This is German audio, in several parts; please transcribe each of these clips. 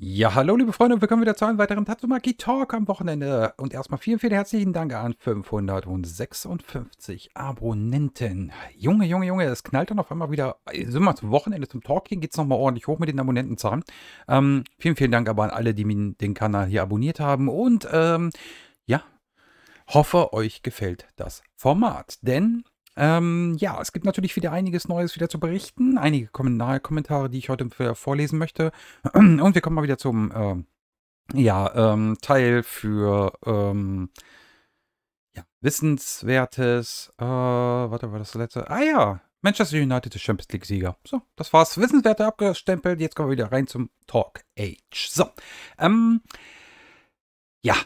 Ja, hallo liebe Freunde und willkommen wieder zu einem weiteren Tatsumaki Talk am Wochenende. Und erstmal vielen, vielen herzlichen Dank an 556 Abonnenten. Junge, Junge, Junge, es knallt dann auf einmal wieder, sind wir zum Wochenende, zum Talk gehen, geht es nochmal ordentlich hoch mit den Abonnentenzahlen. Ähm, vielen, vielen Dank aber an alle, die den Kanal hier abonniert haben. Und ähm, ja, hoffe, euch gefällt das Format. Denn ähm, ja, es gibt natürlich wieder einiges Neues wieder zu berichten. Einige Kommentare, die ich heute vorlesen möchte. Und wir kommen mal wieder zum äh, ja, ähm, Teil für ähm, ja, Wissenswertes. Äh, warte, war das, das letzte? Ah ja, Manchester United ist Champions League-Sieger. So, das war's. Wissenswerte abgestempelt. Jetzt kommen wir wieder rein zum Talk Age. So, ähm, ja,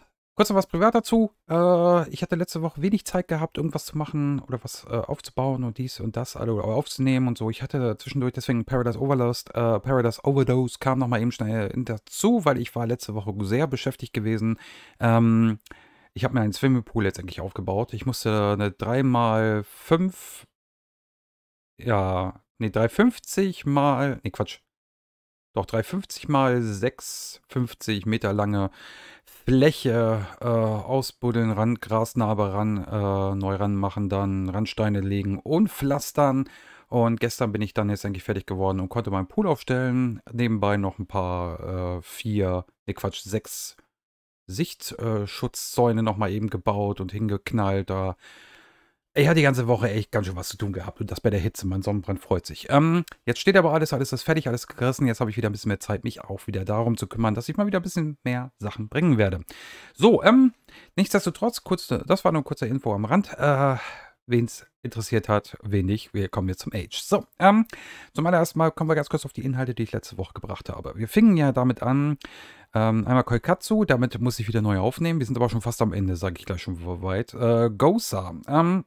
Kurz noch was privat dazu. Äh, ich hatte letzte Woche wenig Zeit gehabt, irgendwas zu machen oder was äh, aufzubauen und dies und das alle aufzunehmen und so. Ich hatte zwischendurch deswegen Paradise Overlost, äh, Paradise Overdose kam nochmal eben schnell dazu, weil ich war letzte Woche sehr beschäftigt gewesen. Ähm, ich habe mir einen Swimmingpool letztendlich aufgebaut. Ich musste eine 3x5, ja, nee, 350 mal, nee, Quatsch, doch 350 mal 650 Meter lange Fläche äh, ausbuddeln, ran, Grasnarbe ran, äh, neu ranmachen, dann Randsteine legen und pflastern. Und gestern bin ich dann jetzt eigentlich fertig geworden und konnte meinen Pool aufstellen. Nebenbei noch ein paar äh, vier, ne Quatsch, sechs Sichtschutzzäune äh, nochmal eben gebaut und hingeknallt. Da ich hatte die ganze Woche echt ganz schön was zu tun gehabt und das bei der Hitze. Mein Sonnenbrand freut sich. Ähm, jetzt steht aber alles, alles ist fertig, alles gerissen. Jetzt habe ich wieder ein bisschen mehr Zeit, mich auch wieder darum zu kümmern, dass ich mal wieder ein bisschen mehr Sachen bringen werde. So, ähm, nichtsdestotrotz, kurz, das war nur eine kurze Info am Rand. Äh, wen es interessiert hat, wenig. Wir kommen jetzt zum Age. So, ähm, zum allerersten Mal kommen wir ganz kurz auf die Inhalte, die ich letzte Woche gebracht habe. Wir fingen ja damit an, ähm, einmal Koikatsu, damit muss ich wieder neu aufnehmen. Wir sind aber schon fast am Ende, sage ich gleich schon weit. Äh, Gosa, ähm,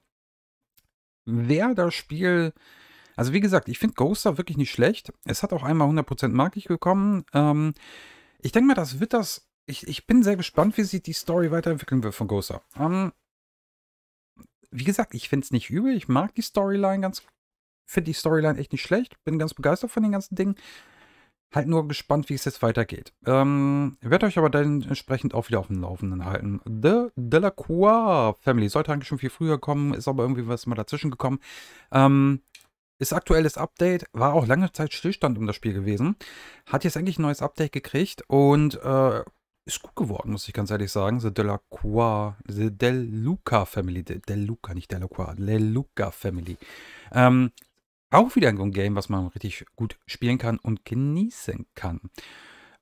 wer das Spiel. Also wie gesagt, ich finde Ghoster wirklich nicht schlecht. Es hat auch einmal 100% markig gekommen. Ähm, ich denke mal, das wird das... Ich, ich bin sehr gespannt, wie sich die Story weiterentwickeln wird von Ghoster. Ähm, wie gesagt, ich finde es nicht übel. Ich mag die Storyline ganz... Finde die Storyline echt nicht schlecht. Bin ganz begeistert von den ganzen Dingen. Halt nur gespannt, wie es jetzt weitergeht. Ähm, werde euch aber dann entsprechend auch wieder auf dem Laufenden halten. The Delacroix Family sollte eigentlich schon viel früher kommen, ist aber irgendwie was mal dazwischen gekommen. Ähm, ist aktuelles Update, war auch lange Zeit Stillstand um das Spiel gewesen. Hat jetzt eigentlich ein neues Update gekriegt und äh, ist gut geworden, muss ich ganz ehrlich sagen. The Delacroix, The Deluca Family, De, Deluca, nicht Delacroix, The Deluca Family. Ähm, auch wieder ein Game, was man richtig gut spielen kann und genießen kann.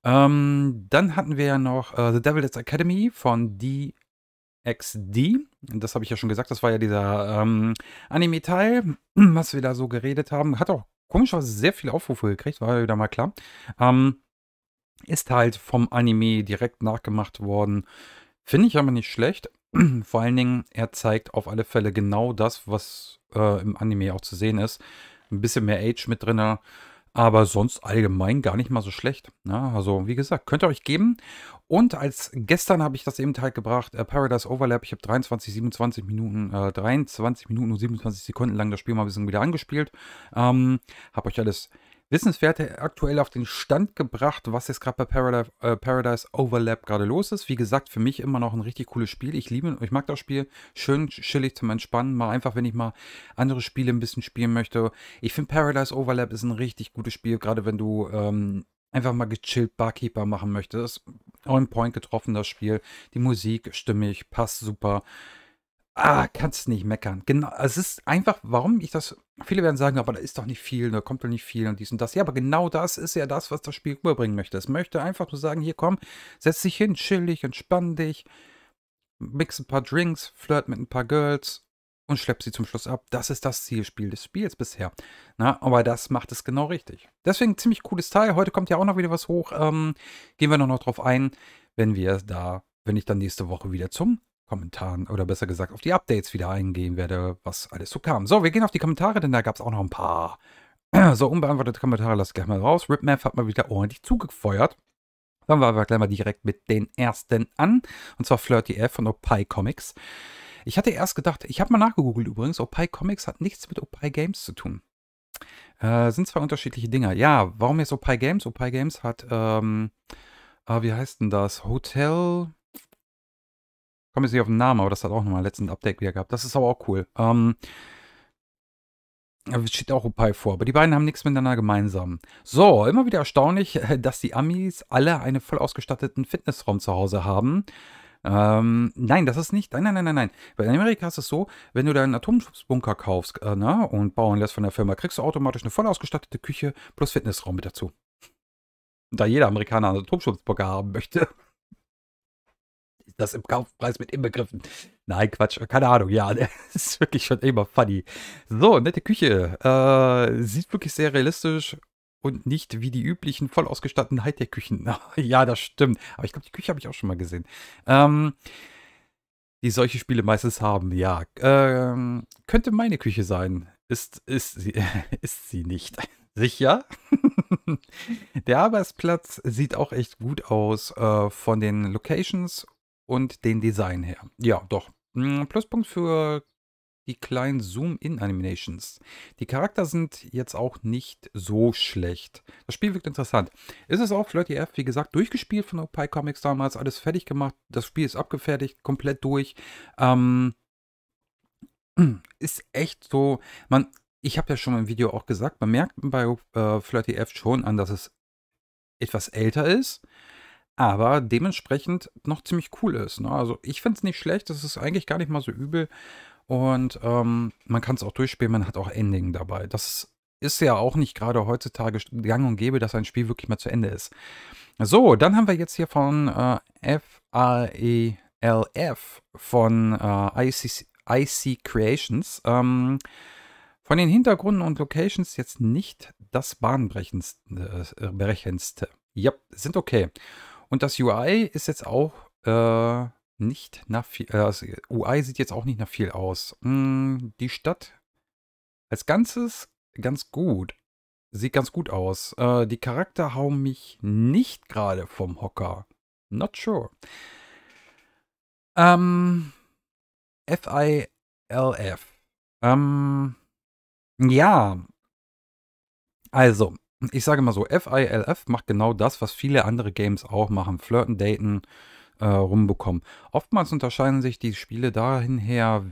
Ähm, dann hatten wir ja noch äh, The Devil's Academy von DXD. Das habe ich ja schon gesagt, das war ja dieser ähm, Anime-Teil, was wir da so geredet haben. Hat auch komischerweise sehr viele Aufrufe gekriegt, war ja wieder mal klar. Ähm, ist halt vom Anime direkt nachgemacht worden. Finde ich aber nicht schlecht. Vor allen Dingen, er zeigt auf alle Fälle genau das, was äh, im Anime auch zu sehen ist ein bisschen mehr Age mit drin. Aber sonst allgemein gar nicht mal so schlecht. Ja, also, wie gesagt, könnt ihr euch geben. Und als gestern habe ich das eben halt gebracht, äh, Paradise Overlap. Ich habe 23, 27 Minuten, äh, 23 Minuten und 27 Sekunden lang das Spiel mal ein bisschen wieder angespielt. Ähm, habe euch alles Wissenswerte aktuell auf den Stand gebracht, was jetzt gerade bei Paradise, äh, Paradise Overlap gerade los ist. Wie gesagt, für mich immer noch ein richtig cooles Spiel. Ich liebe, ich mag das Spiel. Schön chillig zum Entspannen. Mal einfach, wenn ich mal andere Spiele ein bisschen spielen möchte. Ich finde Paradise Overlap ist ein richtig gutes Spiel, gerade wenn du ähm, einfach mal gechillt Barkeeper machen möchtest. On Point getroffen, das Spiel. Die Musik stimmig, passt super ah, kannst nicht meckern. Genau, es ist einfach, warum ich das, viele werden sagen, aber da ist doch nicht viel, da kommt doch nicht viel und dies und das. Ja, aber genau das ist ja das, was das Spiel rüberbringen möchte. Es möchte einfach nur sagen, hier komm, setz dich hin, chill dich, entspann dich, mix ein paar Drinks, flirt mit ein paar Girls und schlepp sie zum Schluss ab. Das ist das Zielspiel des Spiels bisher. Na, aber das macht es genau richtig. Deswegen ziemlich cooles Teil. Heute kommt ja auch noch wieder was hoch. Ähm, gehen wir noch drauf ein, wenn wir da, wenn ich dann nächste Woche wieder zum Kommentaren oder besser gesagt auf die Updates wieder eingehen werde, was alles so kam. So, wir gehen auf die Kommentare, denn da gab es auch noch ein paar. So, unbeantwortete Kommentare lasse ich gleich mal raus. Ripmap hat mal wieder ordentlich zugefeuert. Dann waren wir gleich mal direkt mit den ersten an. Und zwar Flirty F von Opie Comics. Ich hatte erst gedacht, ich habe mal nachgegoogelt übrigens, Opie Comics hat nichts mit Opie Games zu tun. Äh, sind zwei unterschiedliche Dinger. Ja, warum jetzt Opie Games? Opie Games hat, ähm, äh, wie heißt denn das? Hotel komme jetzt nicht auf den Namen, aber das hat auch nochmal letzten Update wieder gehabt. Das ist aber auch cool. Ähm, steht auch Opal vor, aber die beiden haben nichts miteinander gemeinsam. So, immer wieder erstaunlich, dass die Amis alle einen voll ausgestatteten Fitnessraum zu Hause haben. Ähm, nein, das ist nicht. Nein, nein, nein, nein, nein. Weil in Amerika ist es so, wenn du deinen Atomschutzbunker kaufst äh, ne, und bauen lässt von der Firma, kriegst du automatisch eine voll ausgestattete Küche plus Fitnessraum mit dazu. Da jeder Amerikaner einen Atomschutzbunker haben möchte das im Kaufpreis mit inbegriffen? Nein, Quatsch, keine Ahnung, ja, das ist wirklich schon immer funny. So, nette Küche, äh, sieht wirklich sehr realistisch und nicht wie die üblichen voll ausgestatteten Hightech-Küchen. ja, das stimmt, aber ich glaube, die Küche habe ich auch schon mal gesehen. Ähm, die solche Spiele meistens haben, ja. Ähm, könnte meine Küche sein. Ist, ist, sie, ist sie nicht. Sicher? Der Arbeitsplatz sieht auch echt gut aus äh, von den Locations und den Design her. Ja, doch. Hm, Pluspunkt für die kleinen Zoom-In-Animations. Die Charakter sind jetzt auch nicht so schlecht. Das Spiel wirkt interessant. Ist es auch Flirty F, wie gesagt, durchgespielt von Opie Comics damals, alles fertig gemacht, das Spiel ist abgefertigt, komplett durch. Ähm, ist echt so, man, ich habe ja schon im Video auch gesagt, man merkt bei äh, Flirty F schon an, dass es etwas älter ist aber dementsprechend noch ziemlich cool ist. Ne? Also ich finde es nicht schlecht, es ist eigentlich gar nicht mal so übel und ähm, man kann es auch durchspielen, man hat auch Ending dabei. Das ist ja auch nicht gerade heutzutage gang und gäbe, dass ein Spiel wirklich mal zu Ende ist. So, dann haben wir jetzt hier von äh, FAELF von äh, IC, IC Creations. Ähm, von den Hintergründen und Locations jetzt nicht das Bahnbrechendste. Äh, yep, sind okay. Und das UI ist jetzt auch äh, nicht nach viel, äh, also UI sieht jetzt auch nicht nach viel aus. Hm, die Stadt als Ganzes ganz gut. Sieht ganz gut aus. Äh, die Charakter hauen mich nicht gerade vom Hocker. Not sure. Ähm, FILF. Ähm, ja. Also, ich sage mal so, FILF macht genau das, was viele andere Games auch machen. Flirten, daten, äh, rumbekommen. Oftmals unterscheiden sich die Spiele dahin her,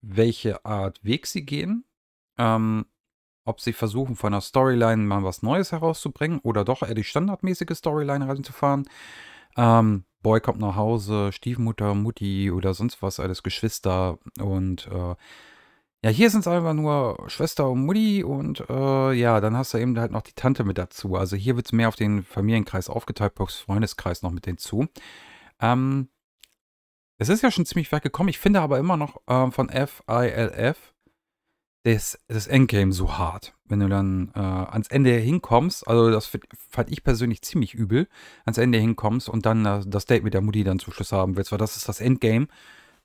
welche Art Weg sie gehen. Ähm, ob sie versuchen, von der Storyline mal was Neues herauszubringen oder doch eher die standardmäßige Storyline reinzufahren. Ähm, Boy kommt nach Hause, Stiefmutter, Mutti oder sonst was, alles Geschwister und äh, ja, hier sind es einfach nur Schwester und Mutti und äh, ja, dann hast du eben halt noch die Tante mit dazu. Also hier wird es mehr auf den Familienkreis aufgeteilt, plus Freundeskreis noch mit hinzu. Ähm, es ist ja schon ziemlich weit gekommen. Ich finde aber immer noch ähm, von FILF das, das Endgame so hart. Wenn du dann äh, ans Ende hinkommst, also das fand ich persönlich ziemlich übel, ans Ende hinkommst und dann äh, das Date mit der Mutti dann zum Schluss haben willst, weil das ist das Endgame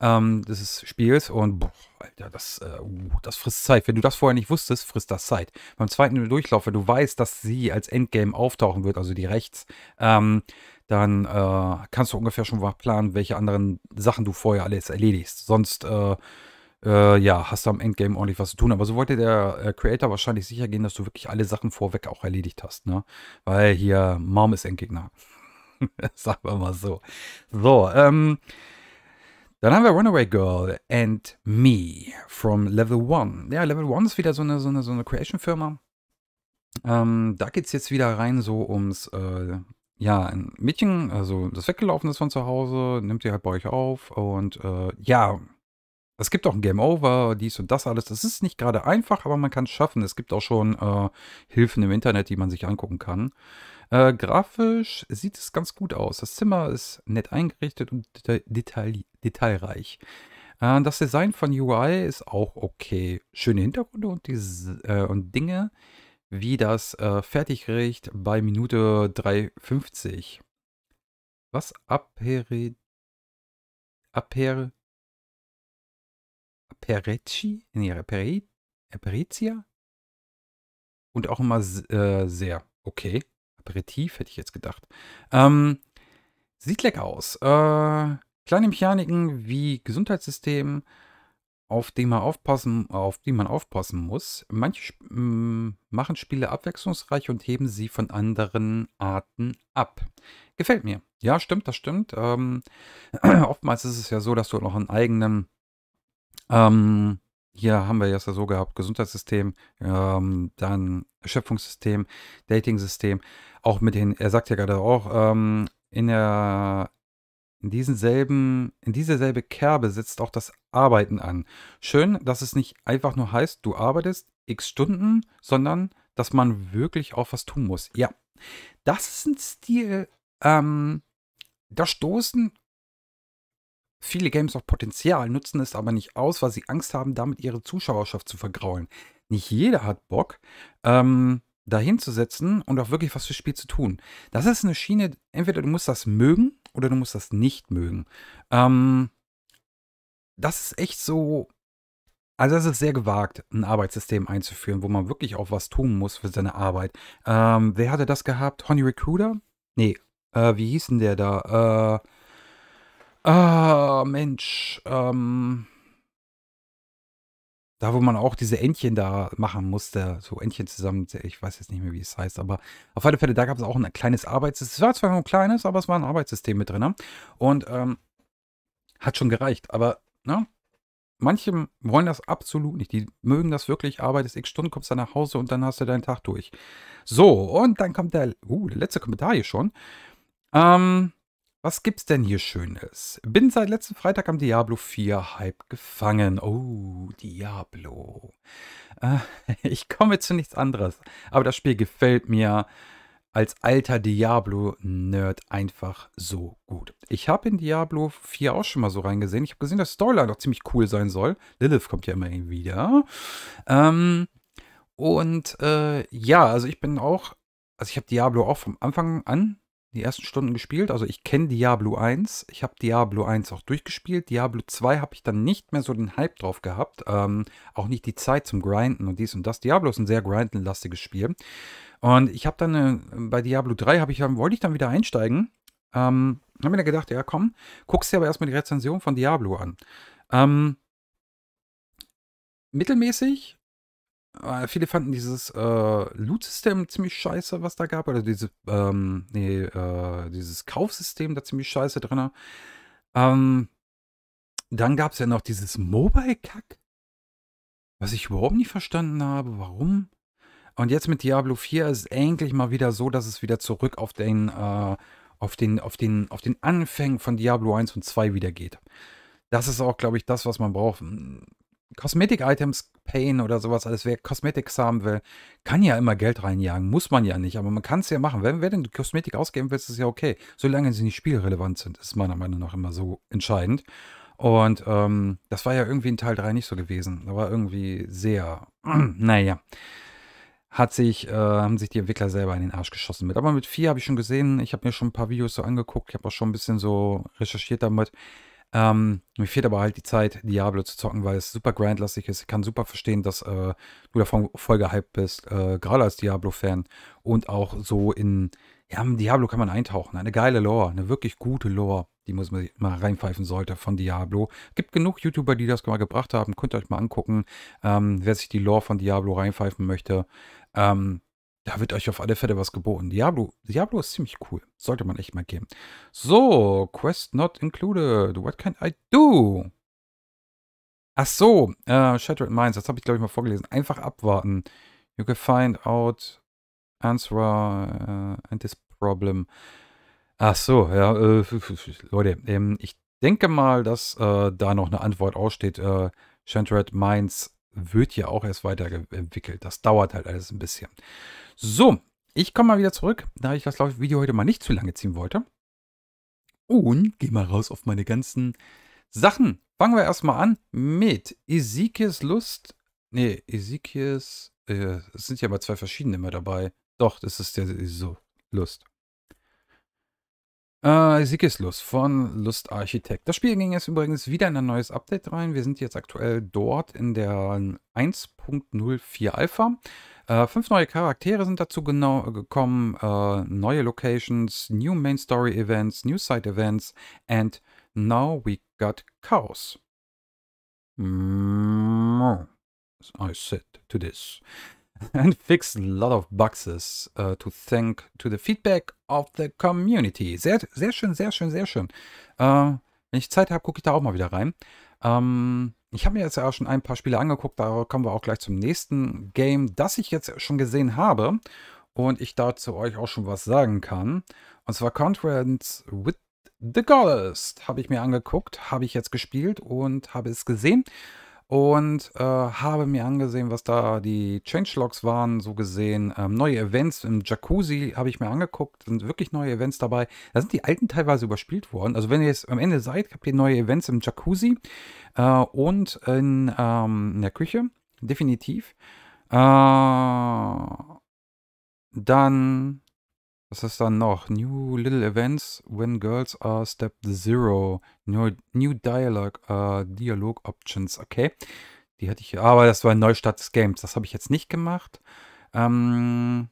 ähm, des Spiels. Und boah, Alter, das, äh, uh, das frisst Zeit. Wenn du das vorher nicht wusstest, frisst das Zeit. Beim zweiten Durchlauf, wenn du weißt, dass sie als Endgame auftauchen wird, also die rechts, ähm, dann äh, kannst du ungefähr schon mal planen, welche anderen Sachen du vorher alles erledigst. Sonst äh, äh, ja, hast du am Endgame ordentlich was zu tun. Aber so wollte der äh, Creator wahrscheinlich sicher gehen, dass du wirklich alle Sachen vorweg auch erledigt hast, ne? Weil hier Mom ist Endgegner. Sagen wir mal so. So, ähm, dann haben wir Runaway Girl and Me from Level One. Ja, Level One ist wieder so eine, so eine, so eine Creation-Firma. Ähm, da geht es jetzt wieder rein so ums, äh, ja, ein Mädchen, also das weggelaufen ist von zu Hause, nimmt ihr halt bei euch auf und äh, ja, es gibt auch ein Game Over, dies und das alles. Das ist nicht gerade einfach, aber man kann es schaffen. Es gibt auch schon äh, Hilfen im Internet, die man sich angucken kann. Äh, grafisch sieht es ganz gut aus. Das Zimmer ist nett eingerichtet und deta detailliert detailreich. Äh, das Design von UI ist auch okay. Schöne Hintergründe und, die, äh, und Dinge wie das äh, Fertiggericht bei Minute 3,50. Was Aperi... Aper... Aperecci? Nee, Aperi... Aperezia? Und auch immer äh, sehr okay. Aperitif hätte ich jetzt gedacht. Ähm, sieht lecker aus. Äh, Kleine Mechaniken wie Gesundheitssystem, auf, dem man aufpassen, auf die man aufpassen muss. Manche mm, machen Spiele abwechslungsreich und heben sie von anderen Arten ab. Gefällt mir. Ja, stimmt, das stimmt. Ähm, oftmals ist es ja so, dass du noch einen eigenen ähm, hier haben wir es ja so gehabt, Gesundheitssystem, ähm, dann Schöpfungssystem, system auch mit den, er sagt ja gerade auch, ähm, in der in, diesen selben, in diese Kerbe setzt auch das Arbeiten an. Schön, dass es nicht einfach nur heißt, du arbeitest x Stunden, sondern dass man wirklich auch was tun muss. Ja, das ist ein Stil, ähm, da stoßen viele Games auf Potenzial, nutzen es aber nicht aus, weil sie Angst haben, damit ihre Zuschauerschaft zu vergraulen. Nicht jeder hat Bock. Ähm, dahin zu setzen und auch wirklich was fürs Spiel zu tun. Das ist eine Schiene, entweder du musst das mögen oder du musst das nicht mögen. Ähm, das ist echt so. Also es ist sehr gewagt, ein Arbeitssystem einzuführen, wo man wirklich auch was tun muss für seine Arbeit. Ähm, wer hatte das gehabt? Honey Recruiter? Nee, äh, wie hieß denn der da? Äh, ah, Mensch, ähm, da, wo man auch diese Entchen da machen musste, so Entchen zusammen, ich weiß jetzt nicht mehr, wie es heißt, aber auf alle Fälle, da gab es auch ein kleines Arbeitssystem. Es war zwar nur ein kleines, aber es war ein Arbeitssystem mit drin. Ne? Und ähm, hat schon gereicht. Aber, ne? Manche wollen das absolut nicht. Die mögen das wirklich. Arbeitest x Stunden, kommst dann nach Hause und dann hast du deinen Tag durch. So, und dann kommt der, uh, der letzte Kommentar hier schon. Ähm, was gibt's denn hier Schönes? Bin seit letzten Freitag am Diablo 4 Hype gefangen. Oh, Diablo. Äh, ich komme zu nichts anderes. Aber das Spiel gefällt mir als alter Diablo-Nerd einfach so gut. Ich habe in Diablo 4 auch schon mal so reingesehen. Ich habe gesehen, dass Storyline doch ziemlich cool sein soll. Lilith kommt ja immerhin wieder. Ähm, und äh, ja, also ich bin auch, also ich habe Diablo auch vom Anfang an die ersten Stunden gespielt. Also ich kenne Diablo 1. Ich habe Diablo 1 auch durchgespielt. Diablo 2 habe ich dann nicht mehr so den Hype drauf gehabt. Ähm, auch nicht die Zeit zum Grinden und dies und das. Diablo ist ein sehr grindenlastiges Spiel. Und ich habe dann äh, bei Diablo 3 ich wollte ich dann wieder einsteigen. Ähm, habe mir dann gedacht, ja komm, guckst dir aber erstmal die Rezension von Diablo an. Ähm, mittelmäßig, äh, viele fanden dieses äh, Loot-System ziemlich scheiße, was da gab, oder diese, ähm, nee, äh, dieses Kaufsystem da ziemlich scheiße drin. Ähm, dann gab es ja noch dieses Mobile-Kack, was ich überhaupt nicht verstanden habe, warum. Und jetzt mit Diablo 4 ist es endlich mal wieder so, dass es wieder zurück auf den, äh, auf den, auf den, auf den Anfängen von Diablo 1 und 2 wieder geht. Das ist auch, glaube ich, das, was man braucht. Hm, Kosmetik-Items Pain oder sowas alles, wer Kosmetik haben will, kann ja immer Geld reinjagen, muss man ja nicht, aber man kann es ja machen. Wenn wer denn Kosmetik ausgeben will, ist es ja okay. Solange sie nicht spielrelevant sind, ist meiner Meinung nach immer so entscheidend. Und ähm, das war ja irgendwie in Teil 3 nicht so gewesen. Da war irgendwie sehr, naja, hat sich, äh, haben sich die Entwickler selber in den Arsch geschossen mit. Aber mit 4 habe ich schon gesehen, ich habe mir schon ein paar Videos so angeguckt, ich habe auch schon ein bisschen so recherchiert damit ähm, mir fehlt aber halt die Zeit, Diablo zu zocken, weil es super grandlastig ist. Ich kann super verstehen, dass äh, du davon voll gehypt bist, äh, gerade als Diablo-Fan. Und auch so in, ja, in Diablo kann man eintauchen. Eine geile Lore, eine wirklich gute Lore, die muss man mal reinpfeifen sollte von Diablo. Gibt genug YouTuber, die das mal gebracht haben. Könnt ihr euch mal angucken, ähm, wer sich die Lore von Diablo reinpfeifen möchte. Ähm, da wird euch auf alle Fälle was geboten. Diablo, Diablo ist ziemlich cool. Sollte man echt mal geben. So, Quest not included. What can I do? Ach so, äh, Shattered Minds. Das habe ich, glaube ich, mal vorgelesen. Einfach abwarten. You can find out answer uh, and this problem. Ach so, ja, äh, Leute, ähm, ich denke mal, dass äh, da noch eine Antwort aussteht. Äh, Shattered Minds wird ja auch erst weiterentwickelt. Das dauert halt alles ein bisschen. So, ich komme mal wieder zurück, da ich das Video heute mal nicht zu lange ziehen wollte. Und gehe mal raus auf meine ganzen Sachen. Fangen wir erstmal an mit Ezekiels Lust. Ne, Ezekiels. Äh, es sind ja aber zwei verschiedene immer dabei. Doch, das ist ja so Lust. Äh, Siegeslust von Lustarchitekt. Das Spiel ging jetzt übrigens wieder in ein neues Update rein. Wir sind jetzt aktuell dort in der 1.04 Alpha. Äh, fünf neue Charaktere sind dazu genau äh, gekommen, äh, neue Locations, New Main Story Events, New Side Events and Now We Got Chaos. Mm -hmm. I said to this. and fix a lot of boxes uh, to thank to the feedback of the community. Sehr, sehr schön, sehr schön, sehr schön. Uh, wenn ich Zeit habe, gucke ich da auch mal wieder rein. Um, ähm, ich habe mir jetzt ja schon ein paar Spiele angeguckt, da kommen wir auch gleich zum nächsten Game, das ich jetzt schon gesehen habe und ich dazu euch auch schon was sagen kann. Und zwar Conference with The Ghost habe ich mir angeguckt, habe ich jetzt gespielt und habe es gesehen und äh, habe mir angesehen, was da die Changelogs waren, so gesehen. Ähm, neue Events im Jacuzzi habe ich mir angeguckt, sind wirklich neue Events dabei. Da sind die alten teilweise überspielt worden. Also wenn ihr jetzt am Ende seid, habt ihr neue Events im Jacuzzi äh, und in, ähm, in, der Küche, definitiv. Äh, dann was ist dann noch? New Little Events when Girls are Step Zero. New, new Dialogue, uh, Dialog Options. Okay. Die hatte ich hier. Aber ah, das war ein Neustart des Games. Das habe ich jetzt nicht gemacht. Ähm,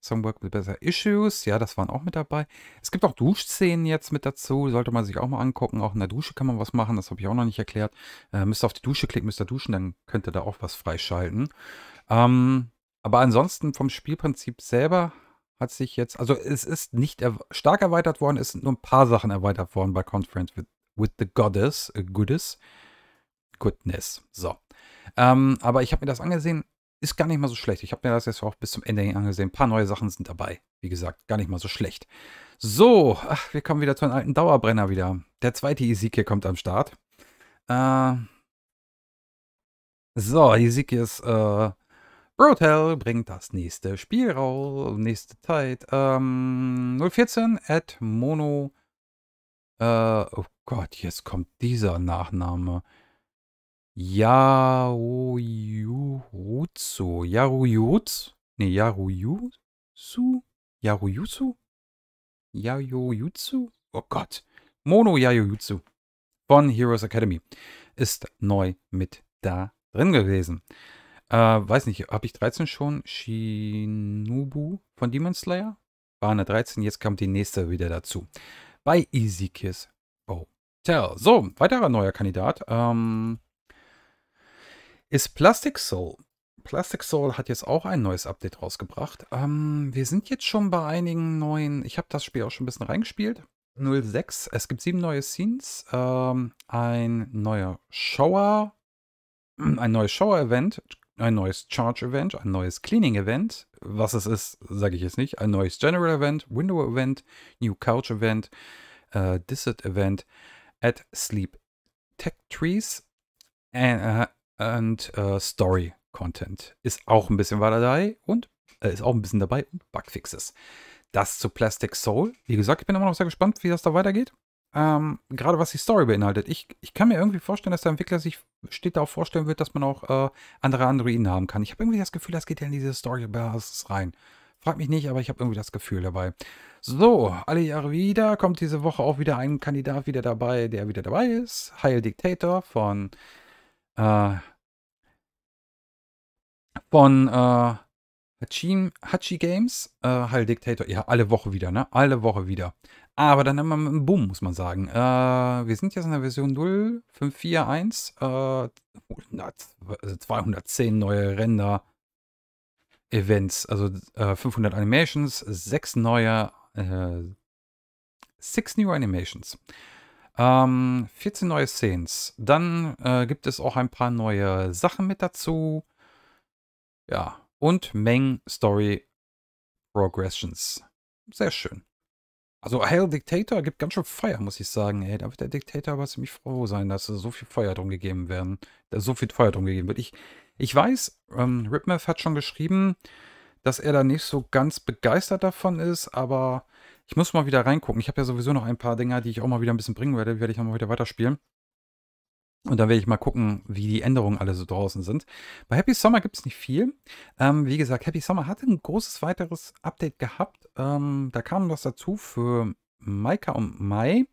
some Work with Better Issues. Ja, das waren auch mit dabei. Es gibt auch Duschszenen jetzt mit dazu. Sollte man sich auch mal angucken. Auch in der Dusche kann man was machen. Das habe ich auch noch nicht erklärt. Äh, müsst ihr auf die Dusche klicken, müsst ihr duschen. Dann könnt ihr da auch was freischalten. Ähm, aber ansonsten vom Spielprinzip selber hat sich jetzt, also es ist nicht er stark erweitert worden, es sind nur ein paar Sachen erweitert worden bei Conference with, with the Goddess, äh, Goodness. Goodness, so. Ähm, aber ich habe mir das angesehen, ist gar nicht mal so schlecht. Ich habe mir das jetzt auch bis zum Ende hin angesehen. Ein paar neue Sachen sind dabei. Wie gesagt, gar nicht mal so schlecht. So, ach, wir kommen wieder zu einem alten Dauerbrenner wieder. Der zweite Ezekiel kommt am Start. Äh, so, Ezekiel ist äh, Roadhell bringt das nächste Spiel raus, nächste Zeit. Ähm, 014 at Mono. Äh, oh Gott, jetzt kommt dieser Nachname. Yaruyutsu. Yaruyutsu? Ne, Yaruyutsu? Yaruyutsu? Yaruyutsu? Oh Gott. Mono Yaruyutsu von Heroes Academy ist neu mit da drin gewesen. Äh, weiß nicht, habe ich 13 schon? Shinobu von Demon Slayer? War eine 13, jetzt kommt die nächste wieder dazu. Bei Easy Kiss. Oh. Tell. So, weiterer neuer Kandidat. Ähm, ist Plastic Soul. Plastic Soul hat jetzt auch ein neues Update rausgebracht. Ähm, wir sind jetzt schon bei einigen neuen. Ich habe das Spiel auch schon ein bisschen reingespielt. 06. Es gibt sieben neue Scenes. Ähm, ein neuer Shower. Ein neues Shower-Event ein neues Charge Event, ein neues Cleaning Event. Was es ist, sage ich jetzt nicht. Ein neues General Event, Window Event, New Couch Event, äh, Dissert Event, Add Sleep Tech Trees äh, äh, and, uh, äh, and uh, Story Content. Ist auch ein bisschen weiter dabei und äh, ist auch ein bisschen dabei und Bugfixes. Das zu Plastic Soul. Wie gesagt, ich bin immer noch sehr gespannt, wie das da weitergeht. Ähm, gerade was die Story beinhaltet. Ich, ich kann mir irgendwie vorstellen, dass der Entwickler sich steht darauf vorstellen wird, dass man auch äh, andere Androiden haben kann. Ich habe irgendwie das Gefühl, das geht ja in diese Story-Basis rein. Frag mich nicht, aber ich habe irgendwie das Gefühl dabei. So, alle Jahre wieder kommt diese Woche auch wieder ein Kandidat wieder dabei, der wieder dabei ist. Heil Dictator von äh, von äh, Hachi, Hachi Games. Äh, Heil Dictator, ja, alle Woche wieder, ne? Alle Woche wieder. Aber dann immer mit einem Boom, muss man sagen. Äh, wir sind jetzt in der Version 0541. Äh, 210 also neue Render. Events, also äh, 500 Animations, 6 neue, äh, 6 new Animations, ähm, 14 neue Scenes. Dann äh, gibt es auch ein paar neue Sachen mit dazu. Ja, und Mengen Story Progressions. Sehr schön. Also Hell Dictator gibt ganz schön Feuer, muss ich sagen. Ey, da wird der Dictator aber ziemlich froh sein, dass so viel Feuer drum gegeben werden. Da so viel Feuer drum gegeben wird. Ich, ich weiß, ähm, Ripmath hat schon geschrieben, dass er da nicht so ganz begeistert davon ist, aber ich muss mal wieder reingucken. Ich habe ja sowieso noch ein paar Dinger, die ich auch mal wieder ein bisschen bringen werde. Die werde ich nochmal wieder weiterspielen. Und dann werde ich mal gucken, wie die Änderungen alle so draußen sind. Bei Happy Summer gibt es nicht viel. Ähm, wie gesagt, Happy Summer hatte ein großes weiteres Update gehabt. Ähm, da kam was dazu für Maika und Mai.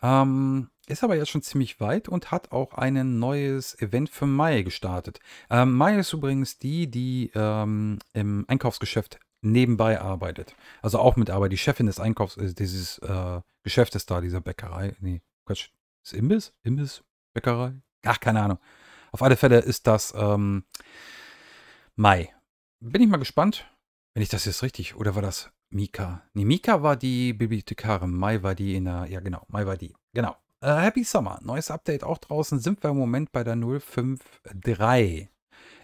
Ähm, ist aber jetzt schon ziemlich weit und hat auch ein neues Event für Mai gestartet. Ähm, Mai ist übrigens die, die ähm, im Einkaufsgeschäft nebenbei arbeitet. Also auch mit Arbeit. Die Chefin des Einkaufs, äh, dieses äh, Geschäftes da, dieser Bäckerei. Nee, Quatsch. Ist Imbiss? Imbiss? Bäckerei? Ach, keine Ahnung. Auf alle Fälle ist das ähm, Mai. Bin ich mal gespannt, wenn ich das jetzt richtig, oder war das Mika? Nee, Mika war die Bibliothekarin, Mai war die in der, ja genau, Mai war die, genau. Äh, Happy Summer, neues Update auch draußen, sind wir im Moment bei der 053.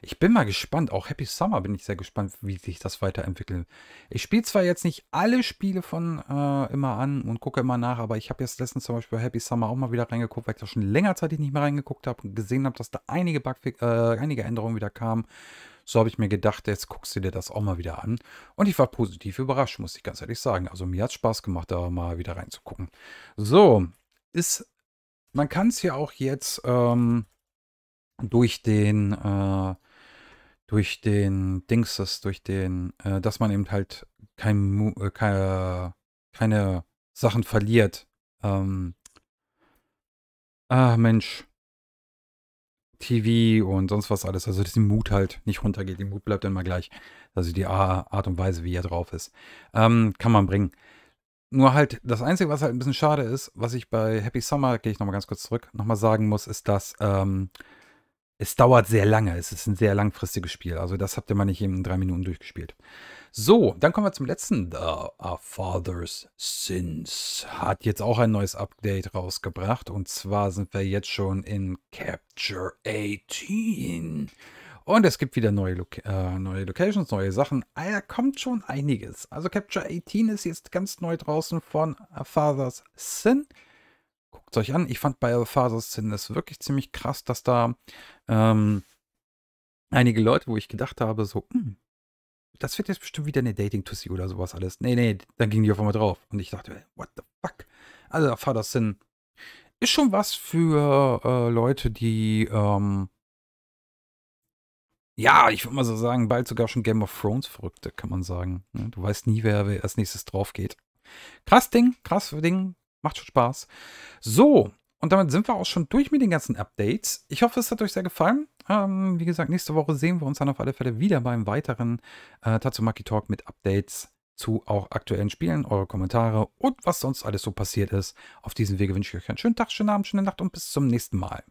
Ich bin mal gespannt. Auch Happy Summer bin ich sehr gespannt, wie sich das weiterentwickelt. Ich spiele zwar jetzt nicht alle Spiele von äh, immer an und gucke immer nach, aber ich habe jetzt letztens zum Beispiel bei Happy Summer auch mal wieder reingeguckt, weil ich da schon länger Zeit nicht mehr reingeguckt habe und gesehen habe, dass da einige, Bug äh, einige Änderungen wieder kamen. So habe ich mir gedacht, jetzt guckst du dir das auch mal wieder an. Und ich war positiv überrascht, muss ich ganz ehrlich sagen. Also mir hat es Spaß gemacht, da mal wieder reinzugucken. So, ist, man kann es ja auch jetzt ähm, durch den, äh, durch den Dings, das durch den, äh, dass man eben halt kein, äh, keine, keine Sachen verliert. Ähm, ah, Mensch. TV und sonst was alles. Also, dass die Mut halt nicht runtergeht. Die Mut bleibt immer gleich. Also, die Art und Weise, wie er drauf ist. Ähm, kann man bringen. Nur halt, das Einzige, was halt ein bisschen schade ist, was ich bei Happy Summer, gehe ich nochmal ganz kurz zurück, nochmal sagen muss, ist, dass ähm, es dauert sehr lange. Es ist ein sehr langfristiges Spiel. Also das habt ihr mal nicht in drei Minuten durchgespielt. So, dann kommen wir zum letzten. The Father's Sins hat jetzt auch ein neues Update rausgebracht. Und zwar sind wir jetzt schon in Capture 18. Und es gibt wieder neue, Lo äh, neue Locations, neue Sachen. Ah, da kommt schon einiges. Also Capture 18 ist jetzt ganz neu draußen von A Father's Sin. Guckt euch an. Ich fand bei Phases Sin es wirklich ziemlich krass, dass da ähm, einige Leute, wo ich gedacht habe, so, hm, das wird jetzt bestimmt wieder eine dating to see oder sowas alles. Nee, nee, dann ging die auf einmal drauf. Und ich dachte, what the fuck? Also Phases Sin ist schon was für äh, Leute, die ähm, ja, ich würde mal so sagen, bald sogar schon Game of Thrones Verrückte, kann man sagen. Ne? Du weißt nie, wer, wer als nächstes drauf geht. Krass Ding, krass Ding. Macht schon Spaß. So, und damit sind wir auch schon durch mit den ganzen Updates. Ich hoffe, es hat euch sehr gefallen. Ähm, wie gesagt, nächste Woche sehen wir uns dann auf alle Fälle wieder beim weiteren äh, Tatsumaki Talk mit Updates zu auch aktuellen Spielen, eure Kommentare und was sonst alles so passiert ist. Auf diesem Wege wünsche ich euch einen schönen Tag, schönen Abend, schöne Nacht und bis zum nächsten Mal.